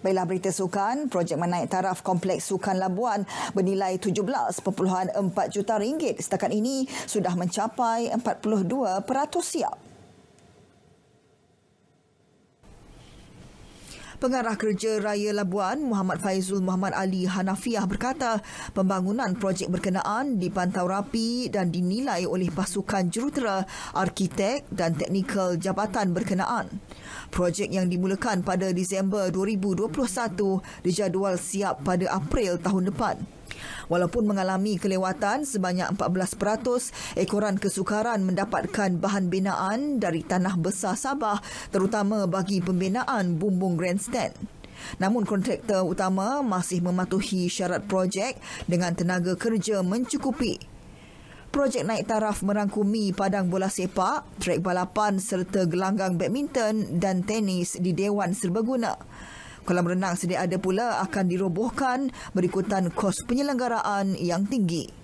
Baiklah berita sukan, projek menaik taraf kompleks sukan Labuan bernilai 17.4 juta ringgit setakat ini sudah mencapai 42 peratus siap. Pengarah Kerja Raya Labuan Muhammad Faizul Muhammad Ali Hanafiah berkata pembangunan projek berkenaan dipantau rapi dan dinilai oleh pasukan jurutera, arkitek dan teknikal jabatan berkenaan. Projek yang dimulakan pada Disember 2021 dijadual siap pada April tahun depan. Walaupun mengalami kelewatan sebanyak 14%, ekoran kesukaran mendapatkan bahan binaan dari tanah besar Sabah terutama bagi pembinaan bumbung grandstand. Namun kontraktor utama masih mematuhi syarat projek dengan tenaga kerja mencukupi. Projek naik taraf merangkumi padang bola sepak, trek balapan serta gelanggang badminton dan tenis di Dewan Serbaguna. Kolam renang sedia ada pula akan dirobohkan berikutan kos penyelenggaraan yang tinggi.